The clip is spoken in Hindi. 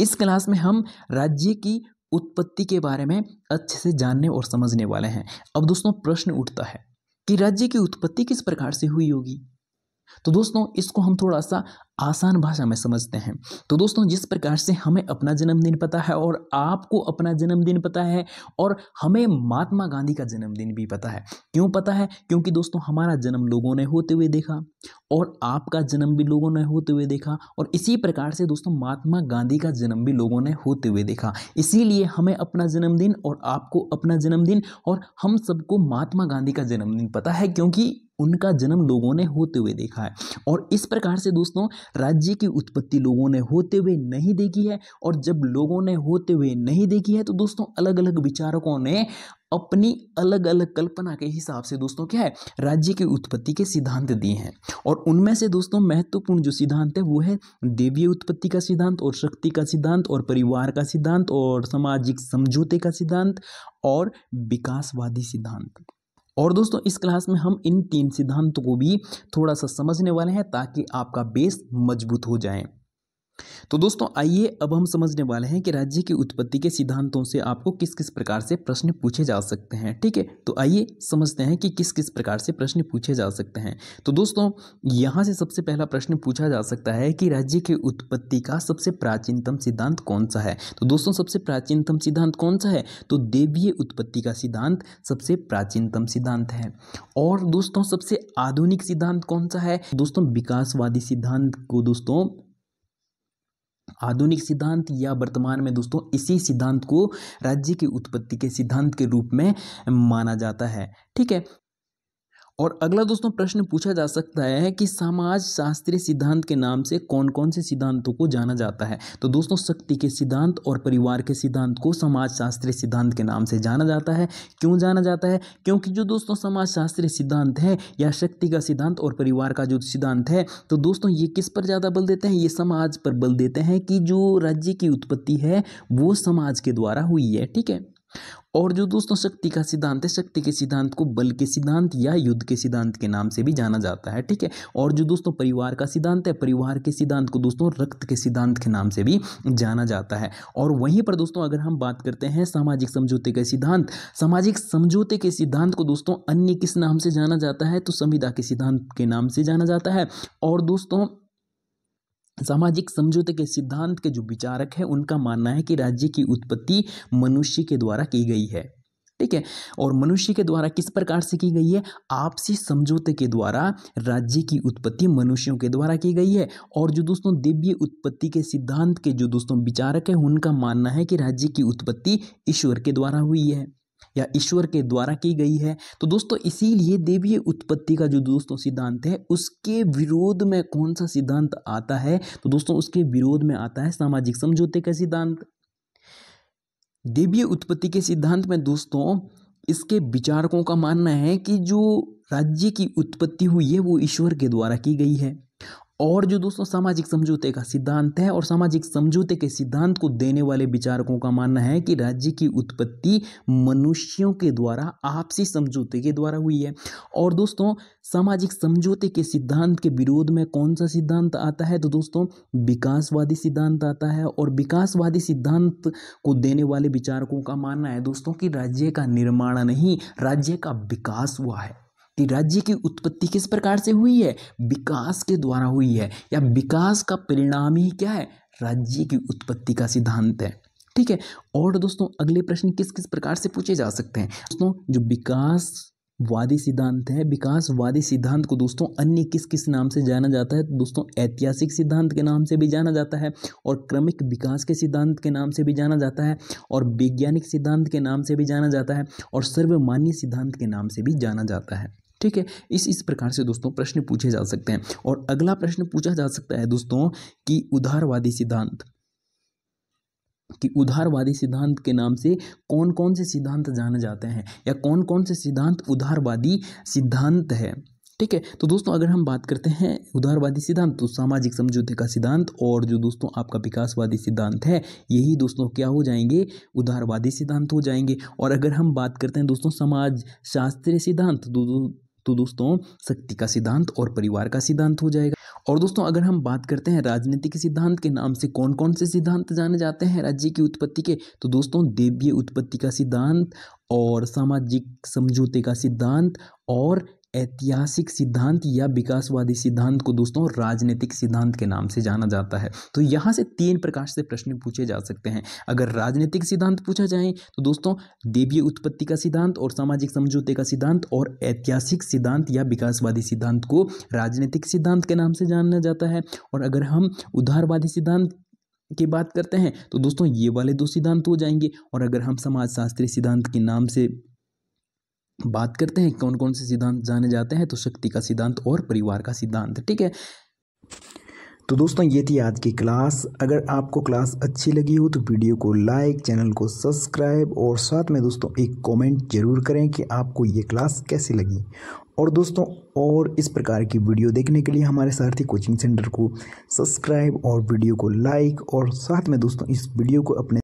इस क्लास में हम राज्य की उत्पत्ति के बारे में अच्छे से जानने और समझने वाले हैं अब दोस्तों प्रश्न उठता है कि राज्य की उत्पत्ति किस प्रकार से हुई होगी तो दोस्तों इसको हम थोड़ा सा आसान भाषा में समझते हैं तो दोस्तों जिस प्रकार से हमें अपना जन्मदिन पता है और आपको अपना जन्मदिन पता है और हमें महात्मा गांधी का जन्मदिन भी पता है क्यों पता है क्योंकि दोस्तों हमारा जन्म लोगों ने होते हुए देखा और आपका जन्म भी लोगों ने होते हुए देखा और इसी प्रकार से दोस्तों महात्मा गांधी का जन्म भी लोगों ने होते हुए देखा इसीलिए हमें अपना जन्मदिन और आपको अपना जन्मदिन और हम सबको महात्मा गांधी का जन्मदिन पता है क्योंकि उनका जन्म लोगों ने होते हुए देखा है और इस प्रकार से दोस्तों राज्य की उत्पत्ति लोगों ने होते हुए नहीं देखी है और जब लोगों ने होते हुए नहीं देखी है तो दोस्तों अलग अलग विचारकों ने अपनी अलग अलग कल्पना के हिसाब से दोस्तों क्या है राज्य की उत्पत्ति के सिद्धांत दिए हैं और उनमें से दोस्तों महत्वपूर्ण जो सिद्धांत है वो है देवीय उत्पत्ति का सिद्धांत और शक्ति का सिद्धांत और परिवार का सिद्धांत और सामाजिक समझौते का सिद्धांत और विकासवादी सिद्धांत और दोस्तों इस क्लास में हम इन तीन सिद्धांतों को भी थोड़ा सा समझने वाले हैं ताकि आपका बेस मजबूत हो जाए तो दोस्तों आइए अब हम समझने वाले हैं कि राज्य की उत्पत्ति के सिद्धांतों से आपको किस किस प्रकार से प्रश्न पूछे जा सकते हैं ठीक है तो आइए समझते हैं कि किस किस प्रकार से प्रश्न पूछे जा सकते हैं तो दोस्तों यहाँ से सबसे पहला प्रश्न पूछा जा सकता है कि राज्य की उत्पत्ति का सबसे प्राचीनतम सिद्धांत कौन सा है तो दोस्तों सबसे प्राचीनतम सिद्धांत कौन सा है तो देवीय उत्पत्ति का सिद्धांत सबसे प्राचीनतम सिद्धांत है और दोस्तों सबसे आधुनिक सिद्धांत कौन सा है दोस्तों विकासवादी सिद्धांत को दोस्तों आधुनिक सिद्धांत या वर्तमान में दोस्तों इसी सिद्धांत को राज्य की उत्पत्ति के सिद्धांत के रूप में माना जाता है ठीक है और अगला दोस्तों प्रश्न पूछा जा सकता है कि समाज शास्त्रीय सिद्धांत के नाम से कौन कौन से सिद्धांतों को जाना जाता है तो दोस्तों शक्ति के सिद्धांत और परिवार के सिद्धांत को समाज शास्त्रीय सिद्धांत के नाम से जाना जाता है क्यों जाना जाता है क्योंकि जो दोस्तों समाज शास्त्रीय सिद्धांत है या शक्ति का सिद्धांत और परिवार का जो सिद्धांत है तो दोस्तों ये किस पर ज़्यादा बल देते हैं ये समाज पर बल देते हैं कि जो राज्य की उत्पत्ति है वो समाज के द्वारा हुई है ठीक है और जो दोस्तों शक्ति का सिद्धांत है शक्ति के सिद्धांत को बल के सिद्धांत या युद्ध के सिद्धांत के नाम से भी जाना जाता है ठीक है और जो दोस्तों परिवार का सिद्धांत है परिवार के सिद्धांत को दोस्तों रक्त के सिद्धांत के नाम से भी जाना जाता है और वहीं पर दोस्तों अगर हम बात करते हैं सामाजिक समझौते के सिद्धांत सामाजिक समझौते के सिद्धांत को दोस्तों अन्य किस नाम से जाना जाता है तो संविदा के सिद्धांत के नाम से जाना जाता है और दोस्तों सामाजिक समझौते के सिद्धांत के जो विचारक हैं उनका मानना है कि राज्य की उत्पत्ति मनुष्य के द्वारा की गई है ठीक है और मनुष्य के द्वारा किस प्रकार से की गई है आपसी समझौते के द्वारा राज्य की उत्पत्ति मनुष्यों के द्वारा की गई है और जो दोस्तों दिव्य उत्पत्ति के सिद्धांत के जो दोस्तों विचारक हैं उनका मानना है कि राज्य की उत्पत्ति ईश्वर के द्वारा हुई है या ईश्वर के द्वारा की गई है तो दोस्तों इसीलिए देवीय उत्पत्ति का जो दोस्तों सिद्धांत है उसके विरोध में कौन सा सिद्धांत आता है तो दोस्तों उसके विरोध में आता है सामाजिक समझौते का सिद्धांत देवीय उत्पत्ति के सिद्धांत में दोस्तों इसके विचारकों का मानना है कि जो राज्य की उत्पत्ति हुई है वो ईश्वर के द्वारा की गई है और जो दोस्तों सामाजिक समझौते का सिद्धांत है और सामाजिक समझौते के सिद्धांत को देने वाले विचारकों का मानना है कि राज्य की उत्पत्ति मनुष्यों के द्वारा आपसी समझौते के द्वारा हुई है और दोस्तों सामाजिक समझौते के सिद्धांत के विरोध में कौन सा सिद्धांत आता है तो दोस्तों विकासवादी सिद्धांत आता है और विकासवादी सिद्धांत को देने वाले विचारकों का मानना है दोस्तों कि राज्य का निर्माण नहीं राज्य का विकास हुआ है कि राज्य की उत्पत्ति किस प्रकार से हुई है विकास के द्वारा हुई है या विकास का परिणाम ही क्या है राज्य की उत्पत्ति का सिद्धांत है ठीक है और दोस्तों अगले प्रश्न किस किस प्रकार से पूछे जा सकते हैं दोस्तों जो विकास वादी सिद्धांत है विकासवादी सिद्धांत को दोस्तों अन्य किस किस नाम से जाना जाता है दोस्तों ऐतिहासिक सिद्धांत के नाम से भी जाना जाता है और क्रमिक विकास के सिद्धांत के नाम से भी जाना जाता है और वैज्ञानिक सिद्धांत के नाम से भी जाना जाता है और सर्वमान्य सिद्धांत के नाम से भी जाना जाता है ठीक है इस इस प्रकार से दोस्तों प्रश्न पूछे जा सकते हैं और अगला प्रश्न पूछा जा सकता है दोस्तों कि उधारवादी सिद्धांत कि उधारवादी सिद्धांत के नाम से कौन कौन से सिद्धांत जाने जाते हैं या कौन कौन से सिद्धांत उधारवादी सिद्धांत है ठीक है तो दोस्तों अगर हम बात करते हैं उदारवादी सिद्धांत तो सामाजिक समझौते का सिद्धांत और जो दोस्तों आपका विकासवादी सिद्धांत है यही दोस्तों क्या हो जाएंगे उदारवादी सिद्धांत हो जाएंगे और अगर हम बात करते हैं दोस्तों समाज शास्त्रीय सिद्धांत तो तो दोस्तों शक्ति का सिद्धांत और परिवार का सिद्धांत हो जाएगा और दोस्तों अगर हम बात करते हैं राजनीति के सिद्धांत के नाम से कौन कौन से सिद्धांत जाने जाते हैं राज्य की उत्पत्ति के तो दोस्तों देवीय उत्पत्ति का सिद्धांत और सामाजिक समझौते का सिद्धांत और ऐतिहासिक सिद्धांत या विकासवादी सिद्धांत को दोस्तों राजनीतिक सिद्धांत के नाम से जाना जाता है तो यहाँ से तीन प्रकार से प्रश्न पूछे जा सकते हैं अगर राजनीतिक सिद्धांत पूछा जाए तो दोस्तों देवीय उत्पत्ति का सिद्धांत और सामाजिक समझौते का सिद्धांत और ऐतिहासिक सिद्धांत या विकासवादी सिद्धांत को राजनीतिक सिद्धांत के नाम से जाना जाता है और अगर हम उदारवादी सिद्धांत की बात करते हैं तो दोस्तों ये वाले दो सिद्धांत हो जाएंगे और अगर हम समाजशास्त्री सिद्धांत के नाम से बात करते हैं कौन कौन से सिद्धांत जाने जाते हैं तो शक्ति का सिद्धांत और परिवार का सिद्धांत ठीक है तो दोस्तों ये थी आज की क्लास अगर आपको क्लास अच्छी लगी हो तो वीडियो को लाइक चैनल को सब्सक्राइब और साथ में दोस्तों एक कमेंट जरूर करें कि आपको ये क्लास कैसी लगी और दोस्तों और इस प्रकार की वीडियो देखने के लिए हमारे सारथी कोचिंग सेंटर को सब्सक्राइब और वीडियो को लाइक और साथ में दोस्तों इस वीडियो को अपने